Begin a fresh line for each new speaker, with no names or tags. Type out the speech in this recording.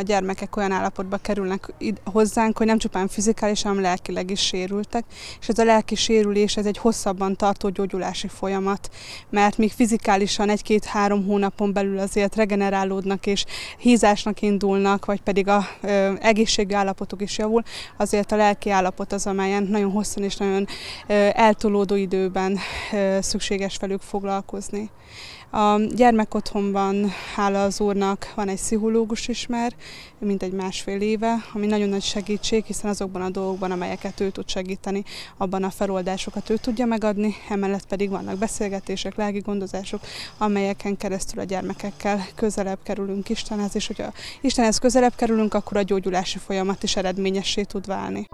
A gyermekek olyan állapotba kerülnek hozzánk, hogy nem csupán fizikálisan, hanem lelkileg is sérültek, és ez a lelki sérülés ez egy hosszabban tartó gyógyulási folyamat, mert még fizikálisan egy-két-három hónapon belül azért regenerálódnak és hízásnak indulnak, vagy pedig a ö, egészségű állapotuk is javul, azért a lelki állapot az, amelyen nagyon hosszan és nagyon ö, eltolódó időben ö, szükséges velük foglalkozni. A gyermekotthonban, hála az úrnak, van egy pszichológus is már, mint egy másfél éve, ami nagyon nagy segítség, hiszen azokban a dolgokban, amelyeket ő tud segíteni, abban a feloldásokat ő tudja megadni, emellett pedig vannak beszélgetések, lelki gondozások, amelyeken keresztül a gyermekekkel közelebb kerülünk Istenhez, és hogyha Istenhez közelebb kerülünk, akkor a gyógyulási folyamat is eredményessé tud válni.